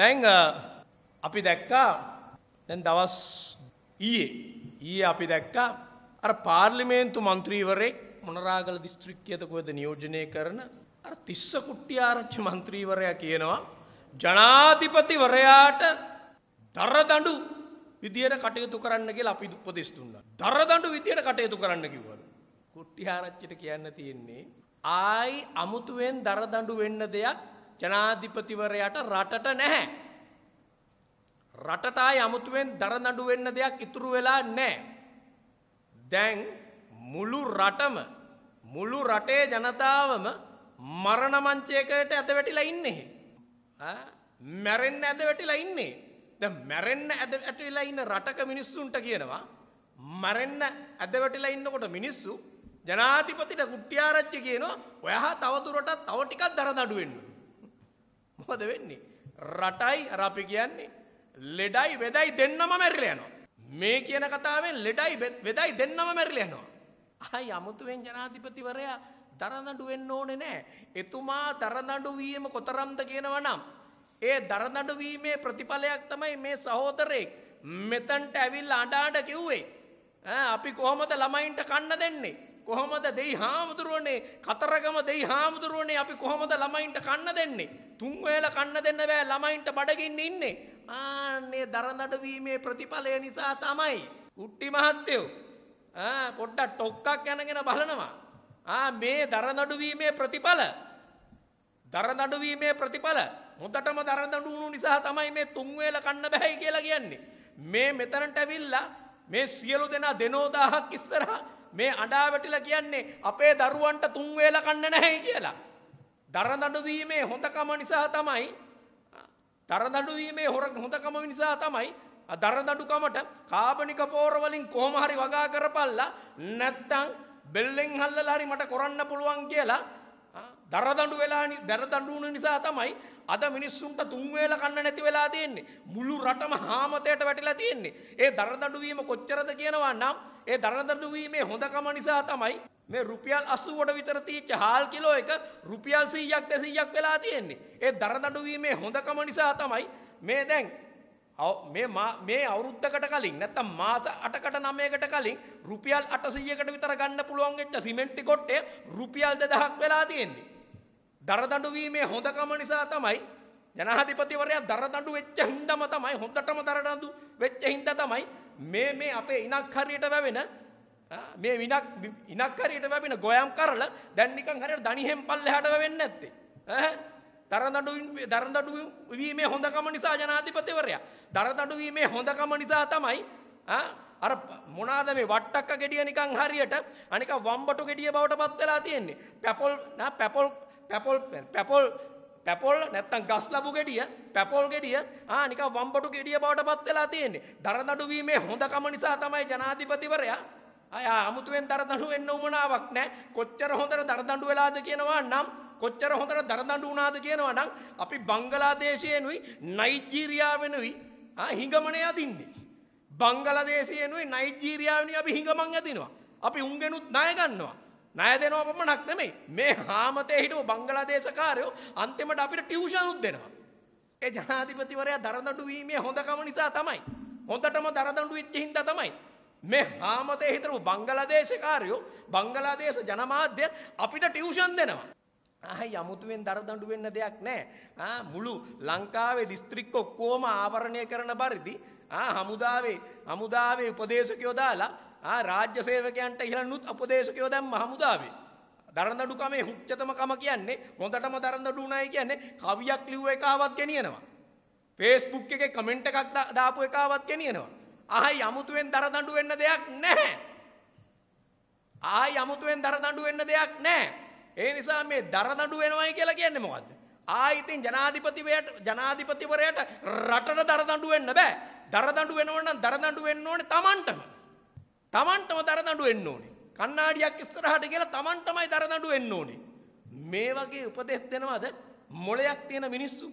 දැන් අපි දැක්කා දැන් දවස් ඊයේ ඊයේ අපි දැක්කා අර පාර්ලිමේන්තු මන්ත්‍රීවරයෙක් මොනරාගල දිස්ත්‍රික්කයට කොහෙද නියෝජනය කරන අර තිස්ස කුට්ටිආරච්චි මන්ත්‍රීවරයා කියනවා ජනාධිපතිවරයාට දරදඬු විදියට කටයුතු කරන්න කියලා අපි උපදෙස් දුන්නා. දරදඬු විදියට කටයුතු කරන්න කිව්වලු. කුට්ටිආරච්චිට කියන්න තියෙන්නේ ආයි අමුතුවෙන් දරදඬු වෙන්න දෙයක් ජනාධිපතිවරයට රටට නැහැ. රටටායි අමුතුවෙන් දරනඩු වෙන්න දෙයක් ඉතුරු වෙලා නෑ. දැන් මුළු රටම මුළු රටේ ජනතාවම මරණමංචයකට ඇත වැටිලා ඉන්නේ. මැරෙන්න ඇද වැටිලා ඉන්නේ. ද මැරෙන්න ඇද ඇටවෙලා ඉන්න රටක මිනිස්සුන්ට කියනවා. මැරෙන්න ඇද වැටිලා ඉන්නකොට මිනිස්සු ජනාතිපතිට කුට්ටියාරච්චි කියනවා ඔයහා තවතුරට තව ටිකක් දරදඩුවෙන්න්නු. මොද වෙන්නේ. රටයි අරපි කියන්නේ ලෙඩයි වෙදයි දෙන්නම මැරිලයනවා. මේ කියන කතාවෙන් ලෙඩයි වෙදයි දෙන්නම මැරිලයනවා. අයි අමුතුවෙන් ජනාධිපතිවරයා දරදඩු වෙන්න ඕනෙ නෑ. එතුමා දරදඩු වීම කොතරම්ද කියනවනම්. ඒ දරදඩු වීමේ ප්‍රතිඵලයක් තමයි මේ සහෝදරයෙක් මෙතන්ට ඇවිල් අඩාඩ කිව්වේ. අපි කොහොමද ළමයින්ට කන්න දෙන්නේ. කොහොමද දෙයි හාමුදුරුවනේ කතරගම දෙයි හාමුදුරුවනේ අපි කොහොමද ළමයින්ට කන්න දෙන්නේ. තුන්වේල කන්න දෙන්න බෑ ළමයින්ට බඩගින්න ඉන්නේ. ආන්නේ දරනඩවීමේ ප්‍රතිඵලය නිසා තමයි. උට්ටි මහත්තයෝ. පොඩ්ඩක් ටොක්කක් යැනගෙන බලනවා. ආ මේ දරනඩුවීමේ ප්‍රතිඵල. දරනඩුවීමේ ප්‍රතිඵල හොඳටම දරදඩුණු නිසා තමයි මේ තුන්වේල කන්න බැහැයි කියලා කියන්නේ. මේ මෙතනට ඇවිල්ලා මේ සියලු දෙනා දෙනෝදාහක් ඉස්සරහා මේ අඩාවැටිල කියන්නේ අපේ දරුවන්ට තුන්වේල කන්න නැහැ කියලා. දරදඩුවීමේ හොඳකම නිසා තමයි දරදඩුවීමේ හොර හොඳකම නිසා තමයි දරදඩුකමට කාබනික පෝරවලින් කෝමහරි වගා කරපල්ලා නැත්තං බෙල්ලෙන් හල්ල හරි මට කොරන්න පුළුවන් කියලා දරදඩු වෙලා දැරදඩු වුණ නිසා තමයි අද මිනිස්සුන්ට තුන්වේල කන්න නැති වෙලා තියෙන්නේ. මුළු රටම හාමතයට වැටිලා තියෙන්නේ. ඒ දරදඩුවීම කොච්චරද කියනවා නම් ඒ දරදඩුවීමේ හොඳකම නිසා තමයි මේ රුපියල් 80ට විතර තීච්ච හාල් කිලෝ එක රුපියල් 100ක් 200ක් වෙලා තියෙන්නේ. ඒ දරදඩුවීමේ හොඳකම නිසා තමයි මේ දැන් මේ මේ අවුරුද්ධකට කලින් නැත්තම් මාස 8කට 9කට කලින් රුපියල් 800කට විතර ගන්න පුළුවන් වෙච්ච සිමෙන්ටි කොට්ටේ රුපියල් 2000ක් වෙලා තියෙන්නේ. දරදඬුවීමේ හොඳකම නිසා තමයි ජනාධිපතිවරයා දරදඬු වෙච්ච හින්දම තමයි හොඳටම දරදඬු වෙච්ච හින්දා තමයි මේ මේ අපේ ඉනක් හරියට වැවෙන මේ විනක් ඉනක් හරියට වැවෙන ගොයම් කරල දැන් නිකන් හරියට දණිහෙන් පල්ලෙහාට වැවෙන්නේ නැත්තේ ඈ දරදඬු දරදඬු වීමේ හොඳකම නිසා ජනාධිපතිවරයා දරදඬු වීමේ හොඳකම නිසා තමයි අර මොනාද මේ වට්ටක්ක ගෙඩිය නිකන් හරියට අනික වම්බටු ගෙඩිය බවට පත් වෙලා තියෙන්නේ පැපොල් පැපොල් පැපොල් පැපොල් පැපොල් නැත්තම් ගස් ලබු ගෙඩිය පැපොල් ගෙඩිය ආ නිකන් වම්බටු ගෙඩිය බවට පත් වෙලා තියෙන්නේ. දරදඬු වීමේ හොඳකම නිසා තමයි ජනාධිපතිවරයා අය අමුතුවෙන් දරදඬු වෙන්න උමනාවක් නැහැ. කොච්චර හොඳට දරදඬු වෙලාද කියනවා නම් කොච්චර හොඳට දරදඬු වුණාද කියනවා නම් අපි බංගලාදේශයෙන්ුයි නයිජීරියාවෙනුයි ආ හිඟමනේ අදින්නේ. බංගලාදේශයෙන්ුයි නයිජීරියාවෙනුයි අපි හිඟමන් අදිනවා. අපි උන්ගෙනුත් ණය ගන්නවා. නය දෙනව පමණක් නෙමෙයි මේ හාමතේ හිටපු බංගලාදේශකාරයෝ අන්තිමට අපිට ටියුෂනුත් දෙනවා. ඒ ජනාධිපතිවරයා දරදඬු වීමේ හොඳකම නිසා තමයි. හොඳටම දරදඬු වෙච්ච හින්දා තමයි මේ හාමතේ හිටපු බංගලාදේශකාරයෝ බංගලාදේශ ජනමාධ්‍ය අපිට ටියුෂන් දෙනවා. ආයි අමුතුවෙන් දරදඬු වෙන්න දෙයක් නැහැ. ආ මුළු ලංකාවේ දිස්ත්‍රික්ක ඔක්කොම ආවරණය කරන පරිදි ආ හමුදාවේ හමුදාවේ උපදේශකයෝ දාලා රාජ්‍ය සේවකයන්ට ඉහලනුත් අපදේශකයෝ දැන් මහමුදාවේ. දරඳඩුකමේ හුච්චතමකම කියන්නේ හොඳටම දරඳඩු නයි කියන්නේ කවියක් ලිව්ව එකවත් ගෙනියනවා. ෆේස්බුක් එකේ කමෙන්ට් එකක් දාපු එකවත් ගෙනියනවා. ආයි අමුතුවෙන් දරදඬු වෙන්න දෙයක් නැහැ. ආයි අමුතුවෙන් දරදඬු වෙන්න දෙයක් නැහැ. ඒ නිසා මේ දරදඬු වෙනවයි කියලා කියන්නේ මොකද්ද? ආයිතින් ජනාධිපතිවරයට ජනාධිපතිවරයට රටට දරදඬු වෙන්න බෑ. දරදඬු වෙනව නම් දරදඬු වෙන්න ඕනේ Tamanටම. තමන්ටම දරදඩු එන්න ඕනේ. කන්නාඩියක් ඉස්සරහට කියලා තමන්ටමයි දරදඩු එන්න ඕනේ. මේ වගේ උපදෙස් දෙනවද මොලයක් තියෙන මිනිස්සු.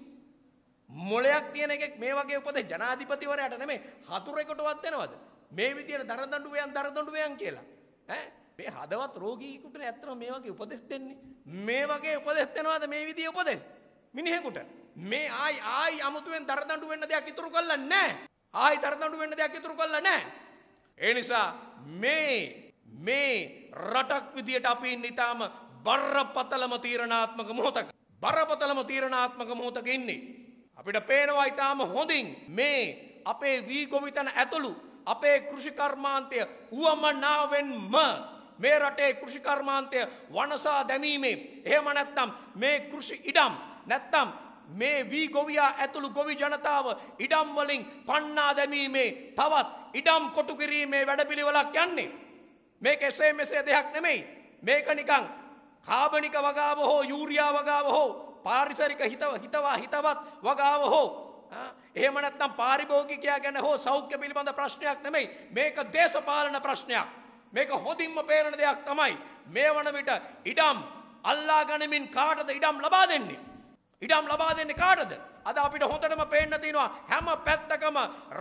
මොලයක් තියෙන එකෙක් මේ වගේ උපදේ ජනාධිපතිවරයට නෙමේ හතුරෙකුටවත් දෙනවද. මේ විදියට දරදඩුවයන් දරදඩුවයන් කියලා. මේ හදවත් රෝගීකුට ඇත්තන මේ වගේ උපදෙස් දෙන්නේ. මේ වගේ උපදෙස් දෙනවද මේ විදිය උපදෙස්. මිනිහෙකුට මේ ආයි ආයි අමුතුවෙන් දරදඩු වෙන්න දෙයක් ඉතුරු කල්ල නෑ ආයි දරදඩු වෙන්න දෙයක් ඉතුරු කල්ල නෑ. ඒ නිසා මේ මේ රටක් විදියට අපි ඉන්න ඊටාම බරපතලම තීරණාත්මක මොහොතක බරපතලම තීරණාත්මක මොහොතක ඉන්නේ අපිට පේනවා ඊටාම හොඳින් මේ අපේ වී ගොවිතැන ඇතුළු අපේ කෘෂිකර්මාන්තය උවමනාවෙන්ම මේ රටේ කෘෂිකර්මාන්තය වනසා දැමීමේ එහෙම නැත්නම් මේ කෘෂි ඉඩම් නැත්නම් මේ වී ගොවියා ඇතුළු ගොවි ජනතාව ඉඩම්වලින් පන්නා දැමීමේ තවත් ඉඩම් කොටු කිරීමේ වැඩපිළිවලක් යන්නේ. මේක එසේ මෙසේ දෙයක් නෙමෙයි. මේක නිකං කාබනික වගාව හෝ යූරයා වගාව හෝ පාරිසරික හිතව හිතවා හිතවත් වගාව හෝ. එහෙමනත්නම් පාරිභෝගිකයා ගැන හෝ සෞඛ්‍ය පිළිබඳ ප්‍රශ්නයක් නෙමෙයි මේක දේශපාලන ප්‍රශ්නයක්. මේක හොඳින්ම පේරණ දෙයක් තමයි. මේ වන විට ඉඩම් අල්ලා ගනිමින් කාටද ඉඩම් ලබා දෙන්නේ. ඉඩම් ලබා දෙන්න කාටද. අද අපිට හොඳටම පේන්න තිනවා හැම පැත්තකම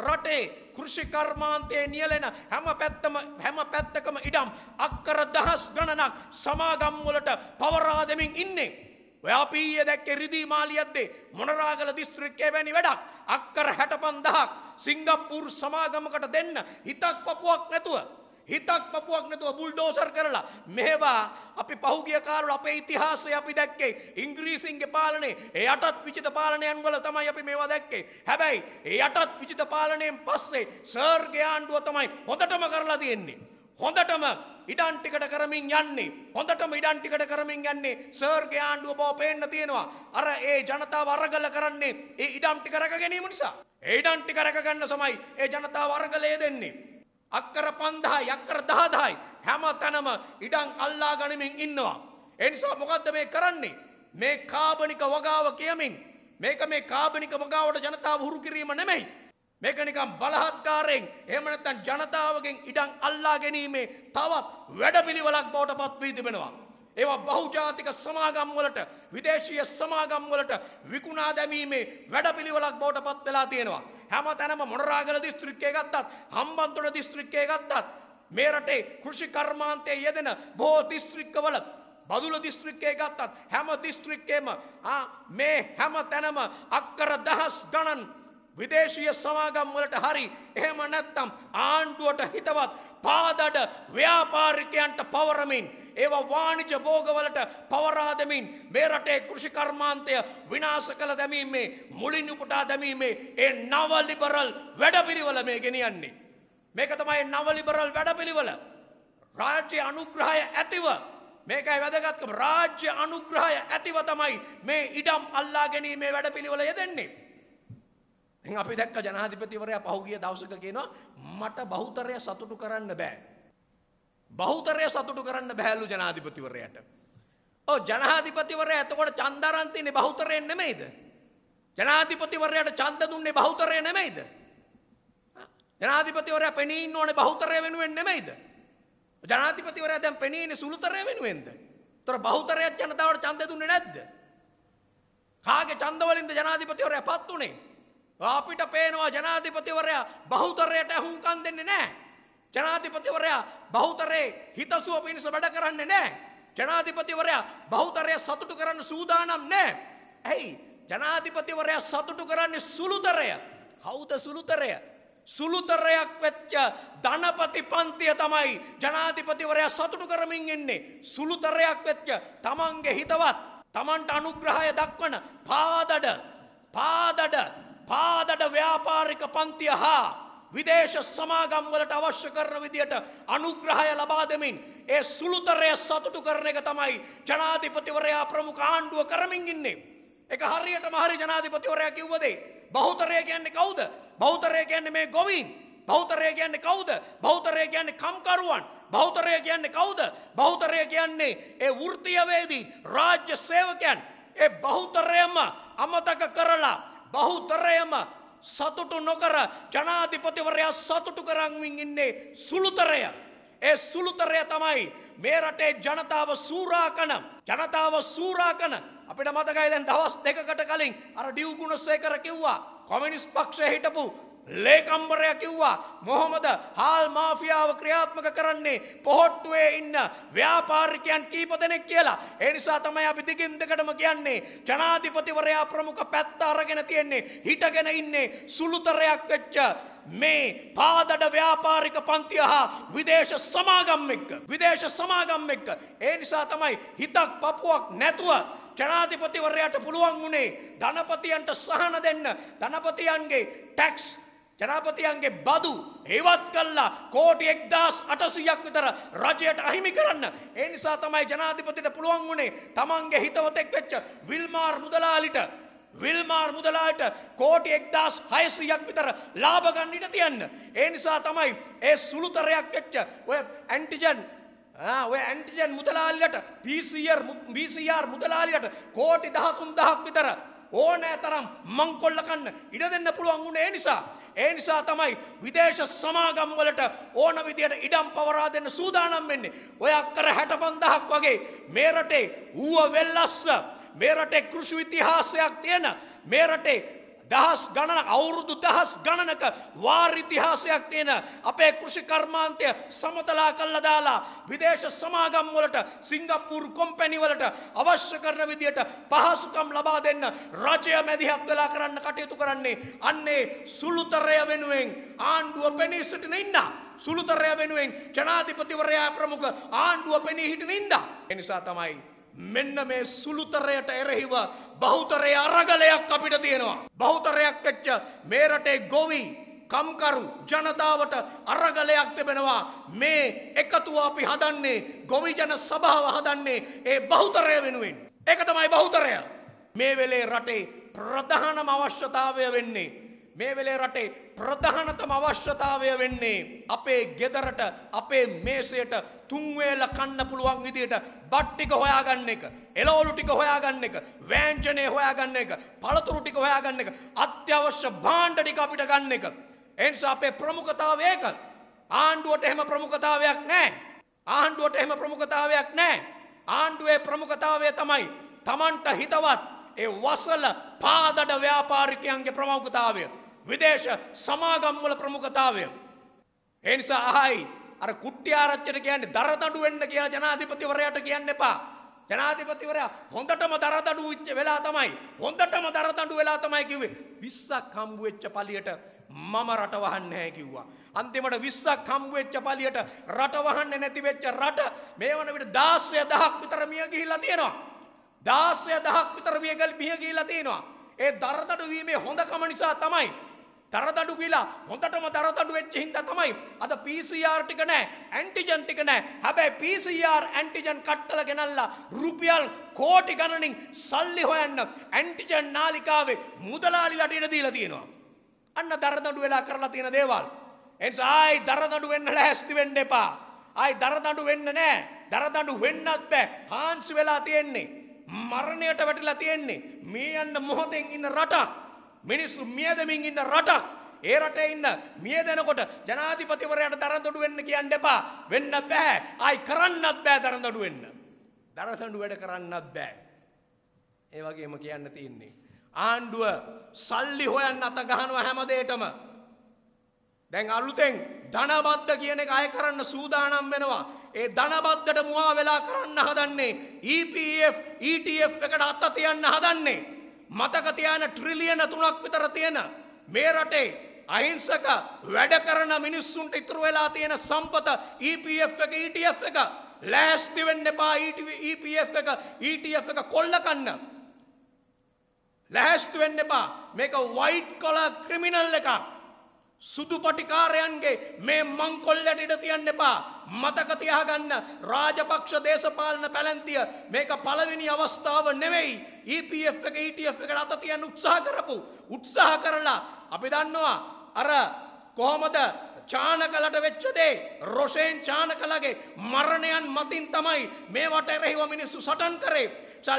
රටේ කෘෂිකර්මාන්තයේ නියලෙන හැම පැත්තම හැම පැත්තකම ඉඩම් අක්කර දහස් ගණනක් සමාගම් වලට පවරා දෙමින් ඉන්නේ. ව්‍යාපීය දැක්කේ රිදී මාලියද්දේ මොනරාගල දිස්ත්‍රික්කයේ වැනි වැඩක් අක්කර 65000ක් සිංගප්පූරු සමාගමකට දෙන්න හිතක් පපුවක් නැතුව හිතක් පපුවක් නැතුව බුල්ඩෝසර් කරලා මෙහෙවා අපි පහුගිය කාලවල අපේ ඉතිහාසය අපි දැක්කේ ඉංග්‍රීසින්ගේ පාලනේ ඒ යටත් විජිත පාලනයන් වල තමයි අපි මේවා දැක්කේ හැබැයි ඒ යටත් විජිත පාලනයෙන් පස්සේ සර්ගේ ආණ්ඩුව තමයි හොඳටම කරලා තියෙන්නේ හොඳටම ඉඩන් ටිකට කරමින් යන්නේ හොඳටම ඉඩන් ටිකට කරමින් යන්නේ සර්ගේ ආණ්ඩුව බව පේන්න තියෙනවා අර ඒ ජනතාව අරගල කරන්නේ ඒ ඉඩම් ටික රැක ගැනීම නිසා ඒ ඉඩම් ටික රැක ගන්න සමයි ඒ ජනතාව අරගලය දෙන්නේ අක්කර පන්දහයි අක්කර දහදායි හැම තැනම ඉඩං අල්ලා ගනිමින් ඉන්නවා. එනිසා මොකක්ද මේ කරන්නේ. මේ කාබනික වගාව කියමින් මේක මේ කාබනික වගාවට ජනතාව හුරු කිරීම නෙමෙයි. මේක නිකම් බලහත්කාරයෙන් එහෙම නැත්නම් ජනතාවගෙන් ඉඩම් අල්ලා ගැනීමේ තවත් වැඩපිළිවෙලක් බවට පත් වී තිබෙනවා. ඒවා බහුජාතික සමාගම් වලට විදේශීය සමාගම් වලට විකුණා දැමීමේ වැඩපිළිවෙලක් බවට පත් වෙලා තියෙනවා. හැම තැනම මොනරාගල දිස්ත්‍රික්කය ගත්තත් හම්බන්තොට දිස්ත්‍රික්කය ගත්තත් මේ රටේ කෘෂි කර්මාන්තය යෙදෙන බොහෝ දිස්ත්‍රික්කවල බදුල දිස්ත්‍රික්කය ගත්තත් හැම දිස්ත්‍රික්කේම මේ හැම තැනම අක්කර දහස් ගණන් විදේශීය සමාගම් වලට හරි එහෙම නැත්නම් ආණ්ඩුවට හිතවත් පාදඩ ව්‍යාපාරිකයන්ට පවරමින් ඒවා වාණිජ භෝගවලට පවරාදමින් මේ රටේ කෘෂිකර්මාන්තය විනාශ කළ දැමීමේ මුලින් උපුටා දැමීමේ ඒ නවලිබරල් වැඩපිළිවල මේ ගෙනියන්නේ. මේක තමයි නවලිබරල් වැඩපිළිවල. රාජ්‍ය අනුග්‍රහය ඇතිව මේකයි වැදගත්කම රාජ්‍ය අනුග්‍රහය ඇතිව තමයි මේ ඉඩම් අල්ලා ගැනීමේ වැඩපිළිවෙල යෙදෙන්නේ. ඉතින් අපි දැක්ක ජනාධිපතිවරයා පහුගිය දවසක කියනවා මට බහුතරය සතුටු කරන්න බෑ. බෞතරය සතුටු කරන්න බැහැලු ජනාධිපතිවරයට. ඕ ජනාධිපතිවරය ඇතකොට චන්දරන්තින්නේ බෞතරයෙන් නෙමෙයිද. ජනාධිපතිවරයට චන්ද දුන්නේ බෞතරය නෙමෙයිද. ජනාධිපතිවරය පෙනීන් ඕන බෞතරය වෙනුවෙන් නෙමෙයිද. ජනාධිපතිවරයා දැන් පෙනීන සුළුතරය වෙනුවෙන්ද. තොර බෞතරයක් ජනතාවට චන්ද දුන්නේ නැද්ද. කාගේ චන්දවලින්ද ජනාධිපතිවරය පත් වනේ. අපිට පේනවා ජනාධිපතිවරයා බෞතරයට ඇහුම්කන් දෙන්නේ නෑ. ජනාධිපතිවරයා බෞතරේ හිතසුව පිණිස වැඩ කරන්නේ නෑ. ජනාධිපතිවරයා බෞතරය සතුටු කරන්න සූදානම් නෑ. ඇයි ජනාධිපතිවරයා සතුටු කරන්නේ සුළුතරය කෞද සුළුතරය. සුළුතරයක් වෙච්ච ධනපති පන්තිය තමයි ජනාධිපතිවරයා සතුටු කරමින් ඉන්නේ. සුළුතරයක් වෙච්ච තමන්ගේ හිතවත් තමන්ට අනුග්‍රහය දක්වන පාදඩ පාදඩ පාදඩ ව්‍යාපාරික පන්තිය හා විදේශ සමාගම්වලට අවශ්‍ය කරන විදියට අනුග්‍රහය ලබා දෙමින් ඒ සුළුතරය සතුටු කරන එක තමයි ජනාධිපතිවරයා ප්‍රමුඛ ආණ්ඩුව කරමින් ඉන්නේ. එක හරියට මහරි ජනාධිපතිවරයා කිව්වදේ. බෞතරය කියන්නේ කවුද? බෞතරය කියන්නේ මේ ගොවීන්. බෞතරය කියන්නේ කවුද? බෞතරය කියන්නේ කම්කරුවන්. බෞතරය කියන්නේ කවුද? බෞතරය කියන්නේ ඒ වෘත්තීයවේදී රාජ්‍ය සේවකයන්. ඒ බෞතරයම අමතක කරලා බෞතරයම සතුටු නොකර ජනාධිපතිවරයා සතුටු කරංමින් ඉන්නේ සුළුතරය. ඒ සුළුතරය තමයි මේ රටේ ජනතාව සූරාකන ජනතාව සූරාකන අපිට මතකයි දැන් දවස් දෙකකට කලින් අර ඩියව්ගුණ සේකර කිව්වා කොමිනිස් පක්ෂය හිටපු ලේකම්බරය කිව්වා මොහොමද හාල් මාෆියාව ක්‍රියාත්මක කරන්නේ පොහොට්ටුවේ ඉන්න ව්‍යාපාරිකයන් කීප දෙනෙක් කියලා. ඒ නිසා තමයි අපි දිගින් දෙකටම කියන්නේ ජනාධිපතිවරයා ප්‍රමුඛ පැත්ත අරගෙන තියෙන්නේ හිටගෙන ඉන්නේ සුළුතරයක් වෙච්ච මේ පාදඩ ව්‍යාපාරික පන්තිය හා විදේශ සමාගම් එක්ක විදේශ සමාගම් එක්ක ඒ නිසා තමයි හිතක් පපුවක් නැතුව ජනාධිපතිවරයාට පුළුවන් වුණේ ධනපතියන්ට සහන දෙන්න ධනපතියන්ගේ ටැක්ස් ජනාපතියන්ගේ බදු ඒවත් කල්ලා කෝටි එක්දස් අටසුයක් විතර රජයට අහිමි කරන්න. ඒ නිසා තමයි ජනාධිපතිට පුළුවන් වුණේ තමන්ගේ හිතවතෙක් වෙච්ච විල්මාර් මුදලාලිට විල්මාර් මුදලාට කෝටි එක්දස් හයසියක් විතර ලාභගන්නට තියන්න. ඒ නිසා තමයි ඒ සුළුතරයක් වෙච්ච ඔය ඇන්ටිජන් ඔය ඇන්ටිජන් මුදලාලියට පිසිර් මුදලාලියට කෝටි දහතුන් දහක් විතර ඕනෑ තරම් මංකොල්ලකන්න ඉඩ දෙන්න පුළුවන් වුණේ නිසා. ඒ නිසා තමයි විදේශ සමාගම්වලට ඕන විදියට ඉඩම් පවරා දෙන්න සූදානම් වෙන්නේ. ඔය අක්කර හැට පන්දහක් වගේ මේරටේ ඌුව වෙල්ලස්ස මේරටේ කෘෂි ඉතිහාසයක් තියෙන මේරටේ දහස් ගණන අවුරුදු දහස් ගණනක වාර්ඉතිහාසයක් තියෙන අපේ කෘෂිකර්මාන්තය සමතලා කල්ල දාලා විදේශ සමාගම් වලට සිංගප්පූර් කොම්පැනිවලට අවශ්‍ය කරන විදියට පහසුකම් ලබා දෙන්න රජය මැදිහත් වෙලා කරන්න කටයුතු කරන්නේ අන්නේ සුළුතරය වෙනුවෙන් ආණ්ඩුව පෙනී සිටින ඉන්න. සුළුතරය වෙනුවෙන් ජනාධිපතිවරයා ප්‍රමුඛ ආණ්ඩුව පෙනී හිටින ඉන්න. එනිසා තමයි මෙන්න මේ සුළුතරයට එරෙහිව බහුතරය අරගලයක් අපිට තියෙනවා. බහුතරයක් එච්ච මේ රටේ ගොවී කම්කරු ජනතාවට අරගලයක් තිබෙනවා මේ එකතුව අපි හදන්නේ ගොවිජන සභාව හදන්නේ ඒ බහුතරය වෙනුවෙන්. එක තමයි බහුතරය. මේ වෙලේ රටේ ප්‍රධානම අවශ්‍යතාවය වෙන්නේ. මේ වෙලේ රටේ ප්‍රධානතම අවශ්‍යතාවය වෙන්නේ අපේ ගෙදරට අපේ මේසයට තුන්වේල කන්න පුළුවන් විදියට බට්ටික හොයාගන්න එක එලෝලු ටික හොයාගන්න එක වෑංජනේ හොයාගන්න එක පළතුරු ටික හොයාගන්න එක අත්‍යවශ්‍ය භාණ්ඩ ටික අපිට ගන්න එක එනිසා අපේ ප්‍රමුඛතාවය ඒක ආණ්ඩුවට එහෙම ප්‍රමුඛතාවයක් නැහැ ආණ්ඩුවට එහෙම ප්‍රමුඛතාවයක් නැහැ ආණ්ඩුවේ ප්‍රමුඛතාවය තමයි Tamanට හිතවත් ඒ වසල පාදඩ ව්‍යාපාරිකයන්ගේ ප්‍රමුඛතාවය විදේශ සමාගම්වල ප්‍රමුඛතාවය. ඒ නිසා අහයි අර කුට්ටිආරච්චිට කියන්නේ දරදඬු වෙන්න කියලා ජනාධිපතිවරයාට කියන්න එපා. ජනාධිපතිවරයා හොඳටම දරදඬු වෙච්ච වෙලා තමයි හොඳටම දරදඬු වෙලා තමයි කිව්වේ 20ක් හම්බු වෙච්ච පළියට මම රට වහන්නේ නැහැ කිව්වා. අන්තිමට 20ක් හම්බු වෙච්ච පළියට රට වහන්නේ නැති වෙච්ච රට මේ වන විට 16000ක් විතර මිය ගිහිල්ලා තියෙනවා. 16000ක් විතර මිය ගිහිල්ලා තියෙනවා. ඒ දරදඬු වීමේ හොඳකම නිසා තමයි දරදඩු කියලා හොඳටම දරදඩු වෙච්ච හින්දා තමයි අද PCR ටික නෑ ඇන්ටිජන් ටික නෑ හැබැයි PCR ඇන්ටිජන් කට්ටල ගෙනල්ලා රුපියල් කෝටි ගණනින් සල්ලි හොයන්න ඇන්ටිජන් නාලිකාවේ මුදලාලිලට ඉඩ දීලා තියෙනවා අන්න දරදඩු වෙලා කරලා තියෙන දේවල් එනිසා ආයි දරදඩු වෙන්න ලෑස්ති වෙන්න එපා ආයි දරදඩු වෙන්න නෑ දරදඩු වෙන්නත් බෑ හාන්සි වෙලා තියෙන්නේ මරණයට වැටිලා තියෙන්නේ මේ යන්න මොහොතෙන් ඉන්න රටක් මිනිස්සු මියදමින් ඉන්න රටක්. ඒ රටේ ඉන්න මියදෙනකොට ජනාධිපතිවරයාට දරදොඩු වෙන්න කියන්න එපා. වෙන්න බෑ. ආයි කරන්නත් බෑ දරදොඩු වෙන්න. දරදොඩු වැඩ කරන්නත් බෑ. ඒ වගේම කියන්න තියෙන්නේ. ආණ්ඩුව සල්ලි හොයන්න අත ගහනවා හැමදේටම. දැන් අලුතෙන් ධනබද්ද කියන එක අය කරන්න සූදානම් වෙනවා. ඒ ධනබද්දට මුවා වෙලා කරන්න හදන්නේ. EPF, ETF එකට අත්ත තියන්න හදන්නේ. මතක තියාන ට්‍රිලියන තුනක් විතර තියෙන මේ රටේ අහිංසක වැඩ කරන මිනිස්සුන්ට ඉතුරු වෙලා තියෙන සම්පත EPF එක ETF එක ලෑස්ති වෙන්න එපා EPF e එක ETF එක කොල්ල කන්න. ලෑස්ති වෙන්න එපා මේක white collar criminal එකක්. සුදු පටිකාරයන්ගේ මේ මංකොල්ලට ඉඩ තියන්න එපා මතක තියාගන්න රාජපක්ෂ දේශපාලන පැලැන්තිය මේක පළවෙනි අවස්ථාව නෙවෙයි EPF එක ETF එකට අත තියන්න උත්සාහ කරපු උත්සාහ කරලා අපි දන්නවා අර කොහොමද චානකලට වෙච්චදේ රොෂයෙන් චානකලගේ මරණයන් මතින් තමයි මේවට එරෙහිව මිනිස්සු සටන් කරේ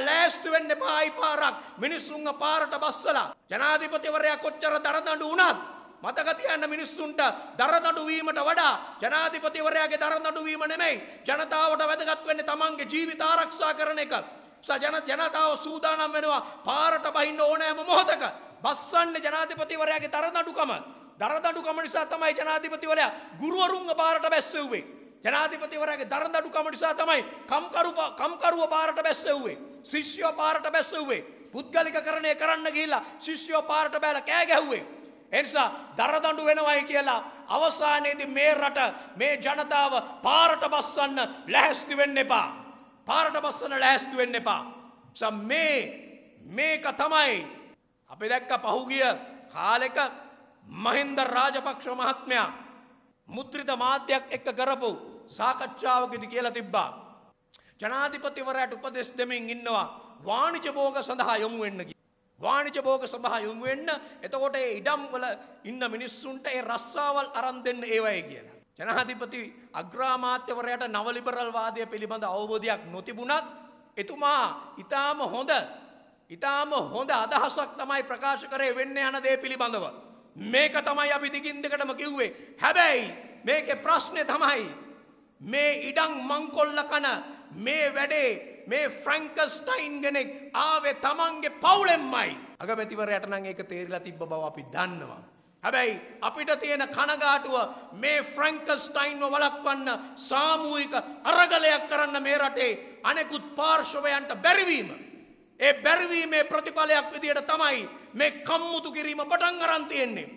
ලෑස්තු වෙන්න එපා අයිපාරක් මිනිස්සුන්ව පාරට බස්සලා ජනාධිපතිවරයා කොච්චර දරදඬු වුණත් මතකතියන්න මිනිස්සුන්ට දරදඩුවීමට වඩා ජනාධිපතිවරයාගේ දරදඩුවීම නෙමයි ජනතාවට වැදගත්වන්නේ තමන්ගේ ජීවිත ආරක්ෂා කරන එක. සජන ජනතාව සූදානම් වෙනවා පාරට බහින්න ඕනෑම මොහොතක බස්සන්න ජනාධිපතිවරයාගේ දරදඩුකම. දරදඩුකම නිසා තමයි ජනාධිපතිවරයා ගුරුවරුන්ග පාරට බැස්සවුවේ. ජනාධිපතිවරයාගේ දරදඩුකම නිසා තමයි කම්කරුව පාරට බැස්සවුවේ. ශිෂ්‍යෝ පාරට බැස්සවුවේ. පුද්ගලික කරණය කරන්න ගිහිල්ලා ශිෂ්‍යෝ පාරට බෑල කෑ ගැහුවේ. එනිසා දරදඬු වෙනවයි කියලා අවසානයේදී මේ රට මේ ජනතාව පාරට බස්සන්න ලැහැස්ති වෙන්න එපා. පාරට බස්සන්න ලැහැස්ති වෙන්න එපා. මේ මේක තමයි අපි දැක්ක පහුගිය කාලෙක මහින්ද රාජපක්ෂ මහත්මයා මුත්‍රිත මාධ්‍යයක් එක්ක කරපු සාකච්ඡාවකදී කියලා තිබ්බා. ජනාධිපතිවරයාට උපදෙස් දෙමින් ඉන්නවා වාණිජ භෝග සඳහා යොමු වෙන්න කියලා. වාණිජ භෝග සඳහා යොමු වෙන්න එතකොට ඒ ඉඩම් වල ඉන්න මිනිස්සුන්ට ඒ රස්සාවල් අරන් දෙන්න ඒවයි කියලා. ජනාධිපති අග්‍රාමාත්‍යවරයාට නව ලිබරල් වාදය පිළිබඳ අවබෝධයක් නොතිබුණත් එතුමා ඊටාම හොඳ ඊටාම හොඳ අදහසක් තමයි ප්‍රකාශ කරේ වෙන්න යන දේ පිළිබඳව. මේක තමයි අපි දිගින් දෙකටම කිව්වේ. හැබැයි මේකේ ප්‍රශ්නේ තමයි මේ ඉඩම් මංකොල්ල කන මේ වැඩේ මේ ෆ්‍රැංකස්ටයින් ගෙනෙක් ආවේ තමන්ගේ පවුලෙම්මයි. අගමැතිවරයට නම් ඒක තේරිලා තිබ්බ බව අපි දන්නවා. හැබැයි අපිට තියෙන කනගාටුව මේ ෆ්‍රැංකස්ටයින්ව වලක්වන්න සාමූහික අරගලයක් කරන්න මේ රටේ අනෙකුත් පාර්ශවයන්ට බැරිවීම. ඒ බැරිවීමේ ප්‍රතිඵලයක් විදියට තමයි මේ කම්මුතු කිරීම පටන් අරන් තියෙන්නේ.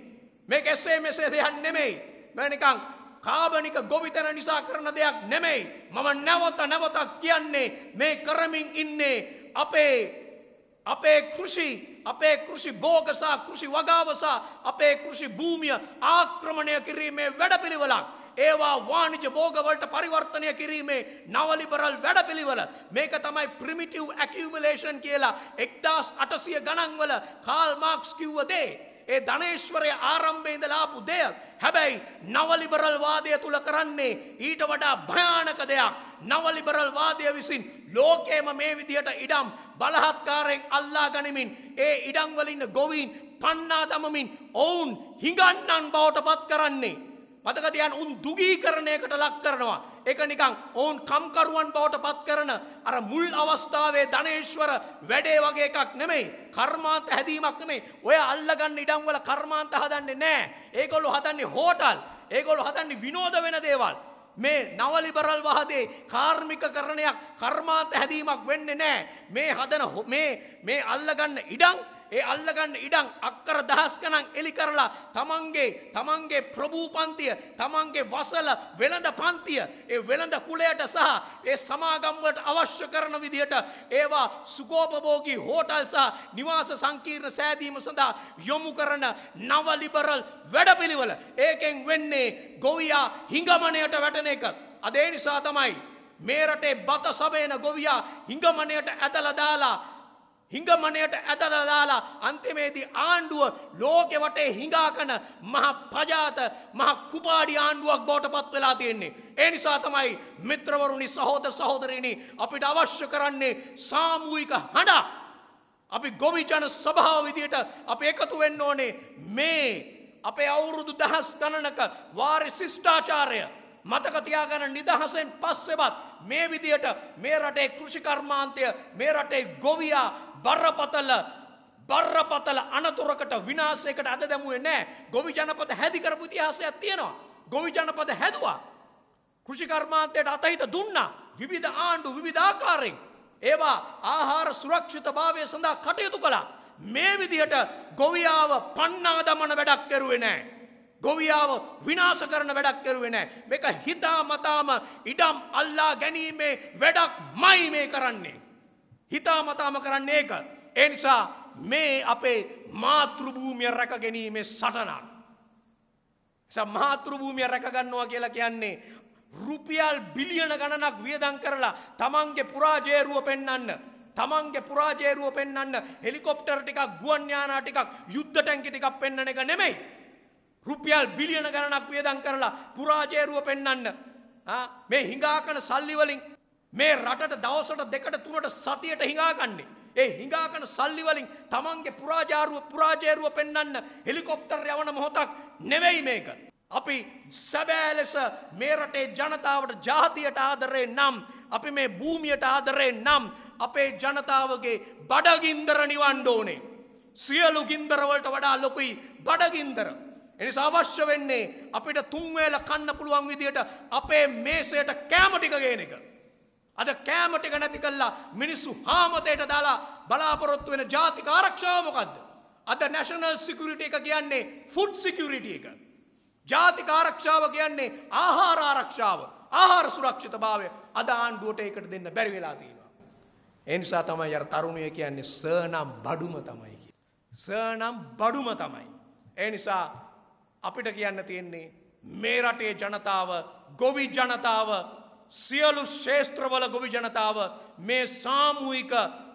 මේක එසේ මෙසේ දෙයක් නෙමෙයි. මම නිකන් කාබනික ගොවිතැන නිසා කරන දෙයක් නෙමෙයි. මම නැවත නැවතක් කියන්නේ මේ කරමින් ඉන්නේ අපේ අපේ කෘෂි අපේ කෘෂි භෝගසා කෘෂි වගාවසා අපේ කෘෂි භූමිය ආක්‍රමණය කිරීමේ වැඩපිළිවෙලක්. ඒවා වාණිජ භෝගවලට පරිවර්තනය කිරීමේ නවලිබරල් වැඩපිළිවල මේක තමයි ප්‍රිමිටිව් ඇකිවමලේෂන් කියලා එක්දස් අටසිය ගණන්වල කාල් මාක්ස් කිව්වදේ. ඒ ධනේශ්වරය ආරම්භය ඉඳලා ආපු දෙයක්. හැබැයි නවලිබරල් වාදය තුල කරන්නේ ඊට වඩා භයානක දෙයක්. නවලිබරල් වාදය විසින් ලෝකේම මේ විදියට ඉඩම් බලහත්කාරයෙන් අල්ලා ගනිමින් ඒ ඉඩම් වලින් ගොවීන් පන්නා දමමින් ඔවුන් හිඟන්නන් බවට පත් කරන්නේ මතක තියන් උන් දුගීකරණයකට ලක් කරනවා. එක නිකං ඔවුන් කම්කරුවන් බවට පත් කරන අර මුල් අවස්ථාවේ ධනේශ්වර වැඩේ වගේ එකක් නෙමෙයි කර්මාන්ත හැදීමක් නෙමෙයි ඔය අල්ලගන්න ඉඩම්වල කර්මාන්ත හදන්නේ නෑ ඒකොල්ලු හදන්නේ හෝටල් ඒකොල්ු හදන්නේ විනෝද වෙන දේවල්. මේ නවලිබරල් වහදේ කාර්මික කරණයක් කර්මාන්ත හැදීමක් වෙන්න නෑ මේ හදන මේ අල්ලගන්න ඉඩං ඒ අල්ලගන්න ඉඩං අක්කර දහස්කනං එලි කරලා තමන්ගේ තමන්ගේ ප්‍රභූ පන්තිය තමන්ගේ වසල වෙළඳ පන්තිය ඒ වෙළඳ කුලයට සහ ඒ සමාගම්වලට අවශ්‍ය කරන විදිහට ඒවා සුකෝපභෝගී හෝටල් සහ නිවාස සංකීර්ණ සෑදීම සඳහා යොමු කරන නවලිබරල් වැඩපිළිවල ඒකෙන් වෙන්නේ ගොවියා හිඟමනයට වැටන එක අදේ නිසා තමයි මේරටේ බත සබේන ගොවියා හිඟමනයට ඇතලදාලා හිඟමනයට ඇදලා දාලා අන්තිමේදී ආණ්ඩුව ලෝකෙ වටේ හිඟාකන මහ පජාත මහ කුපාඩි ආණ්ඩුවක් බවට පත් වෙලා තියෙන්නේ. ඒ නිසා තමයි මිත්‍රවරුනි සහෝදර සහෝදරිනි අපිට අවශ්‍ය කරන්නේ සාමූහික හඬ. අපි ගොවිජන සභාව විදියට අපි එකතු වෙන්න ඕනේ මේ අපේ අවුරුදු දහස් ගණනක වාරි ශිෂ්ටාචාරය මතකතියාගන්න නිදහසෙන් පස්සෙවත් මේ විදියට මේ රටේ කෘෂිකර්මාන්තය මේ රටේ ගොවයා බරපතල බරපතල අනතුරකට විනාසයකට අද දැමුවේ නෑ ගොවි ජනපත හැදිකරපු තිහාසයක් තියෙනවා. ගොවි ජනපද හැදවා. කෘෂිකර්මාන්තයට අතහිත දුන්න විවිධ ආණ්ඩු විවිධාකාරෙන්. ඒවා ආහාර සුරක්ෂිත භාවය සඳහා කටයුතු කළා. මේ විදිහට ගොවියාව පන්නා දමන වැඩක් කෙරුවේ නෑ. ගොවියාව විනාශ කරන වැඩක් කරුවේ නෑ. මේක හිතා මතාම ඉඩම් අල්ලා ගැනීමේ වැඩක් මයි මේ කරන්නේ. හිතා මතාම කරන්නේ ඒක. ඒ නිසා මේ අපේ මාතෘභූමිය රැක ගැනීමේ සටනක්. මාතෘභූමිය රැකගන්නවා කියලා කියන්නේ රුපියල් බිලියන ගණනක් වියදම් කරලා තමන්ගේ පුරාජේරුව පෙන්වන්න තමන්ගේ පුරාජේරුව පෙන්වන්න හෙලිකොප්ටර් ටිකක් ගුවන් යානා ටිකක් යුද්ධ ටැංකි ටිකක් පෙන්වන එක නෙමෙයි රුපියල් බිලියන ගණනක් වියදම් කරලා පුරාජේරුව පෙන්වන්න. මේ හිඟාකන සල්ලි වලින් මේ රටට දවසට දෙකට තුනට සතියට හිඟාකන්නේ. ඒ හිඟාකන සල්ලි වලින් තමන්ගේ පුරාජාරුව පුරාජේරුව පෙන්වන්න හෙලිකොප්ටර් යවන මොහොතක් නෙවෙයි මේක. අපි සැබෑ ලෙස මේ රටේ ජනතාවට ජාතියට ආදරේ නම් අපි මේ භූමියට ආදරේ නම් අපේ ජනතාවගේ බඩගින්දර නිවන්න ඕනේ. සියලු ගින්දරවලට වඩා ලොකුයි බඩගින්දර. එනිසා අවශ්‍ය වෙන්නේ අපිට තුන්වේල කන්න පුළුවන් විදියට අපේ මේසයට කෑම ටික ගේන එක. අද කෑම ටික නැති කළා මිනිස්සු හාමතයට දාලා බලාපොරොත්තු වෙන ජාතික ආරක්ෂාව මොකද්ද? අද නැෂනල් සිකියුරිටි එක කියන්නේ ෆුඩ් සිකියුරිටි එක. ජාතික ආරක්ෂාව කියන්නේ ආහාර ආරක්ෂාව. ආහාර සුරක්ෂිතභාවය අද ආණ්ඩුවට ඒකට දෙන්න බැරි වෙලා තියෙනවා. ඒ නිසා තමයි අර තරුණය කියන්නේ සර්නම් බඩුම තමයි කියන්නේ. සර්නම් බඩුම තමයි. ඒ නිසා අපිට කියන්න තියෙන්නේ මේ රටේ ජනතාව ගොවි ජනතාව සියලු ශේෂත්‍රවල ගොවි ජනතාව මේ සාමූහික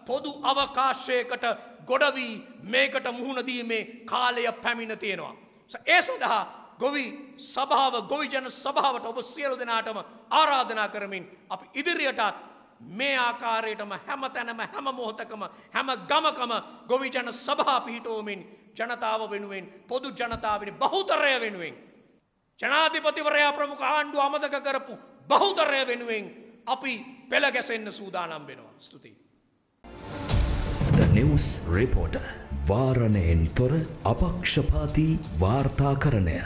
පොදු අවකාශයකට ගොඩවී මේකට මුහුණදීමේ කාලය පැමිණ තියෙනවා. ඒ සඳහා ගොවි සභාව ගොවිජන සභාවට ඔබ සියලු දෙනාටම ආරාධනා කරමින් අපි ඉදිරියටත් මේ ආකාරයටම හැම තැනම හැම මොහොතකම හැම ගමකම ගොවිජන සභා පිහිටෝමින් ජනතාව වෙනුවෙන් පොදු ජනතාවනි බහුතරය වෙනුවෙන්. ජනාධිපතිවරයා ප්‍රමුඛ ආණ්ඩු අමදක කරපු බහුතරය වෙනුවෙන් අපි පෙළගැසෙන්න්න සූදානම් වෙනවා ස්තුතියි. නිවස් රිපෝට වාරණයෙන් තොර අපක්ෂපාති වාර්තා කරණය